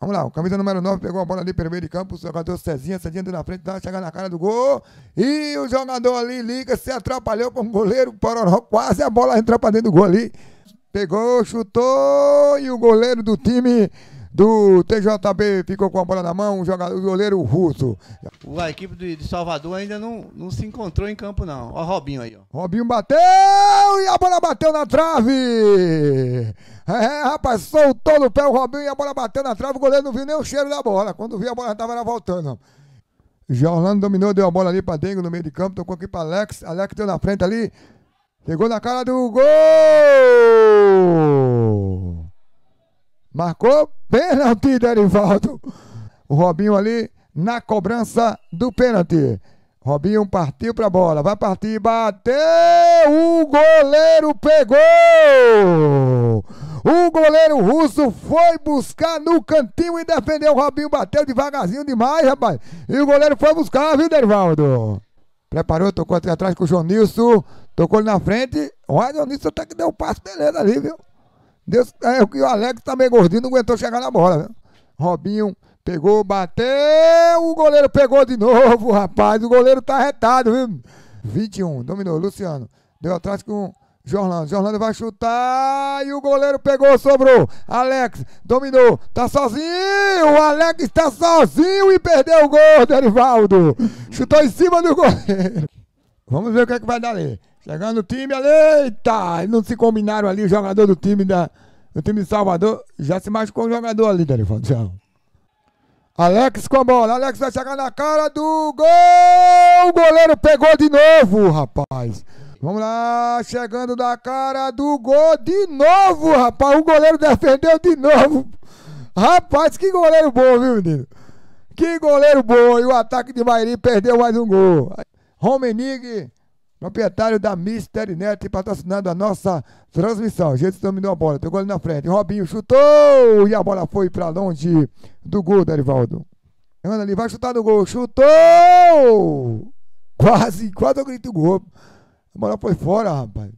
Vamos lá, o camisa número 9 pegou a bola ali pelo meio de campo. O jogador Cezinha, Cezinha deu na frente, dá chegar na cara do gol. E o jogador ali liga, se atrapalhou com o goleiro. Pororó, quase a bola entrou pra dentro do gol ali. Pegou, chutou e o goleiro do time do TJB ficou com a bola na mão, o, jogador, o goleiro russo. A equipe de Salvador ainda não, não se encontrou em campo, não. Ó, Robinho aí, ó. Robinho bateu e a bola bateu na trave! É, é, rapaz, soltou no pé o Robinho e a bola bateu na trave, o goleiro não viu nem o cheiro da bola. Quando viu a bola estava lá voltando. Já Orlando dominou, deu a bola ali para Dengo no meio de campo, tocou aqui para Alex. Alex deu na frente ali, pegou na cara do gol! Marcou pênalti, Derivaldo. O Robinho ali na cobrança do pênalti. Robinho partiu pra bola, vai partir, bateu! O goleiro pegou! O goleiro russo foi buscar no cantinho e defendeu. O Robinho bateu devagarzinho demais, rapaz. E o goleiro foi buscar, viu, Derivaldo? Preparou, tocou atrás com o João Nilson. Tocou ele na frente. Olha, o João Nilson até que deu um passo, beleza ali, viu? Deus, é, o Alex tá meio gordinho, não aguentou chegar na bola. Né? Robinho pegou, bateu, o goleiro pegou de novo, rapaz. O goleiro tá retado, viu? 21, dominou, Luciano. Deu atrás com Jorlando. Jorlando vai chutar e o goleiro pegou, sobrou. Alex dominou, tá sozinho. O Alex está sozinho e perdeu o gol, Derivaldo. Chutou em cima do goleiro. Vamos ver o que é que vai dar ali. Chegando o time, ali, eita! Não se combinaram ali, o jogador do time da, do time de Salvador. Já se machucou o jogador ali, Delifão. Alex com a bola. Alex vai chegar na cara do gol. O goleiro pegou de novo, rapaz. Vamos lá, chegando na cara do gol de novo, rapaz. O goleiro defendeu de novo. Rapaz, que goleiro bom, viu, menino? Que goleiro bom. E o ataque de Mairi perdeu mais um gol. Romenig Proprietário da Mister Net, patrocinando a nossa transmissão. Jesus dominou a bola, pegou ali na frente. Robinho chutou e a bola foi para longe do gol, Derivaldo. Ana ali, vai chutar no gol. Chutou! Quase, quase eu grito gol. A bola foi fora, rapaz.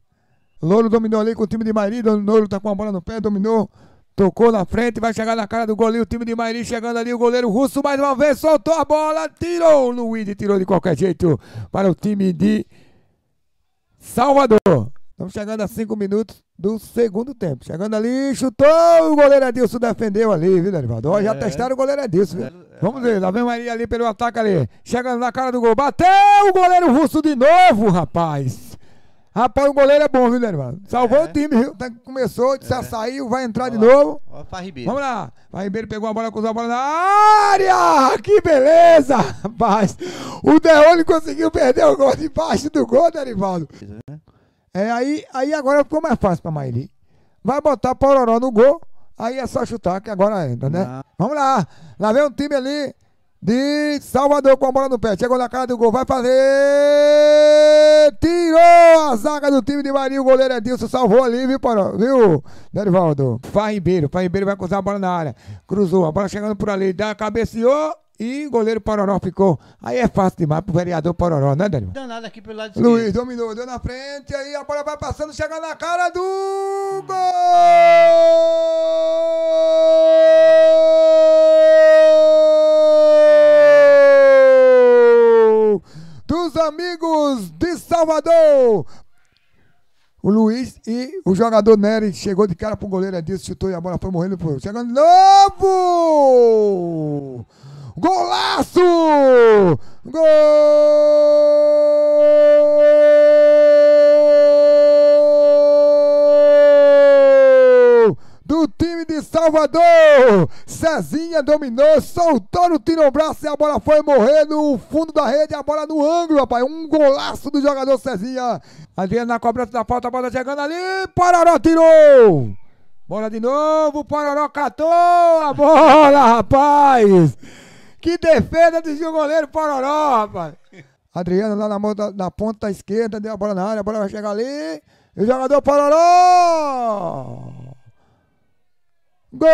Louro dominou ali com o time de Mairi. Louro tá com a bola no pé, dominou. Tocou na frente, vai chegar na cara do goleiro. O time de Mairi chegando ali. O goleiro russo mais uma vez soltou a bola. Tirou. no Luiz tirou de qualquer jeito para o time de. Salvador. Estamos chegando a cinco minutos do segundo tempo. Chegando ali, chutou, o goleiro Adilson defendeu ali, viu, Danivaldo? É, já testaram o goleiro Adilson, viu? É. Vamos ver, lá vem Maria ali pelo ataque ali. Chegando na cara do gol, bateu o goleiro russo de novo, rapaz. Rapaz, o goleiro é bom, viu, Danivaldo? Salvou é. o time, viu? Tá, começou, disse, é. saiu, vai entrar de novo. Vamos lá. Fá Ribeiro pegou a bola, cruzou a bola na área! Que beleza, rapaz! O Deone conseguiu perder o gol debaixo do gol, Danivaldo. É, aí, aí agora ficou mais fácil pra Maili. Vai botar Pororó no gol, aí é só chutar, que agora entra, né? Não. Vamos lá. Lá vem um time ali de Salvador com a bola no pé. Chegou na cara do gol, vai fazer. Tirou a zaga do time de Marinho. O goleiro Edilson salvou ali, viu, Porão? Viu, Derivaldo? Fá Ribeiro. Fá Ribeiro vai cruzar a bola na área. Cruzou, a bola chegando por ali. Dá, cabeceou. E goleiro Pororó ficou. Aí é fácil demais pro vereador Pororó, né, Daniel? Danado aqui pelo lado esquerdo. Luiz dominou, deu na frente, aí a bola vai passando, chega na cara do gol! dos amigos de Salvador. O Luiz e o jogador Nery chegou de cara pro goleiro Edilson, chutou e a bola foi morrendo pro. Chegando novo! Golaço! Gol! Do time de Salvador! Zezinha dominou, soltou no tiro o braço e a bola foi morrer no fundo da rede, a bola no ângulo, rapaz. Um golaço do jogador Cezinha. Adriano na cobrança da falta, a bola chegando ali, Pararó tirou! Bola de novo, Pararó catou a bola, rapaz! Que defesa do goleiro Pararó, rapaz! Adriano lá na, da, na ponta esquerda, deu a bola na área, a bola vai chegar ali. E o jogador Pararó! Gol!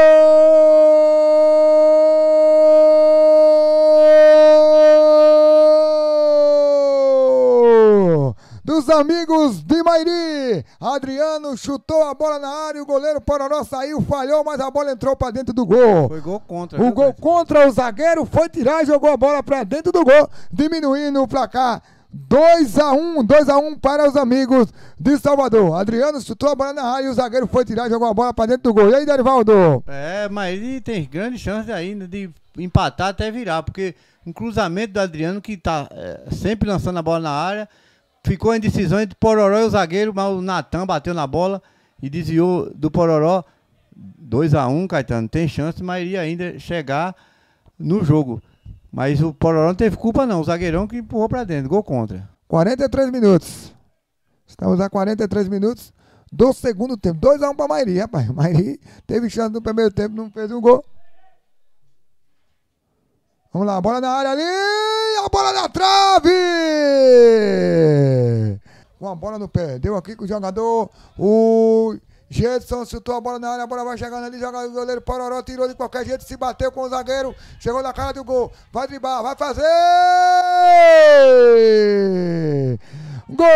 Dos amigos de Mairi! Adriano chutou a bola na área, o goleiro Pororó saiu, falhou, mas a bola entrou para dentro do gol. Foi gol contra. O gol contra, o zagueiro foi tirar e jogou a bola para dentro do gol, diminuindo o placar 2 a 1 2 a 1 para os amigos de Salvador. Adriano chutou a bola na área e o zagueiro foi tirar, jogou a bola para dentro do gol. E aí, Derivaldo? É, mas ele tem grandes chances ainda de empatar até virar, porque um cruzamento do Adriano, que está é, sempre lançando a bola na área, ficou em decisão entre Pororó e o zagueiro, mas o Natan bateu na bola e desviou do Pororó. 2 a 1 Caetano, tem chance, mas iria ainda chegar no jogo. Mas o Pororó não teve culpa, não. O zagueirão que empurrou para dentro. Gol contra. 43 minutos. Estamos a 43 minutos do segundo tempo. 2x1 um para Mairi, rapaz. Mairi teve chance no primeiro tempo, não fez um gol. Vamos lá, bola na área ali. A bola na trave! uma bola no pé. Deu aqui com o jogador. O Gerson chutou a bola na área, a bola vai chegando ali, joga o goleiro Pororó, tirou de qualquer jeito, se bateu com o zagueiro, chegou na cara do gol, vai driblar, vai fazer! Gol!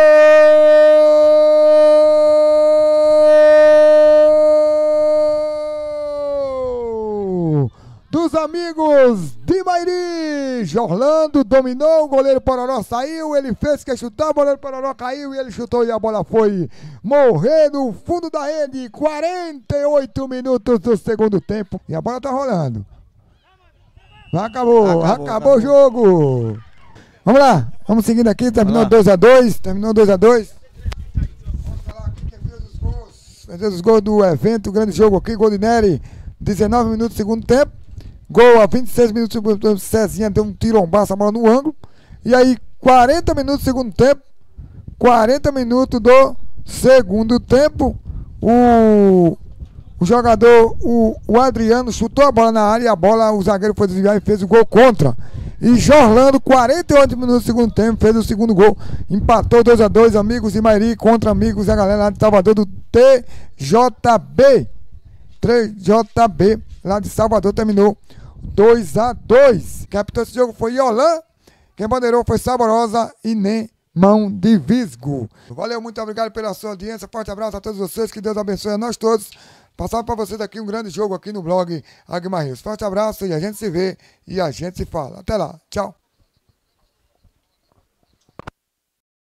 Dos amigos Mairi, Orlando dominou, o goleiro Pororó saiu, ele fez que chutar, o goleiro Pororó caiu e ele chutou e a bola foi morrer no fundo da rede. 48 minutos do segundo tempo e a bola tá rolando. Acabou, acabou, acabou, acabou. o jogo. Vamos lá, vamos seguindo aqui, terminou 2x2, terminou 2x2. Fez os gols do evento, grande jogo aqui, gol de 19 minutos, do segundo tempo. Gol a 26 minutos do segundo tempo, Cezinha deu um tirombaço, a bola no ângulo. E aí, 40 minutos do segundo tempo, 40 minutos do segundo tempo, o, o jogador, o, o Adriano, chutou a bola na área e a bola, o zagueiro foi desviar e fez o gol contra. E Jorlando, 48 minutos do segundo tempo, fez o segundo gol. Empatou 2 a 2 amigos e Mairi contra amigos a galera lá de Salvador do TJB. 3JB, lá de Salvador, terminou 2 a 2 Capitão desse jogo foi Yolan. Quem bandeirou foi Saborosa e nem mão de visgo. Valeu, muito obrigado pela sua audiência. Forte abraço a todos vocês. Que Deus abençoe a nós todos. Passar para vocês aqui um grande jogo aqui no blog Agmar Rios. Forte abraço e a gente se vê e a gente se fala. Até lá. Tchau.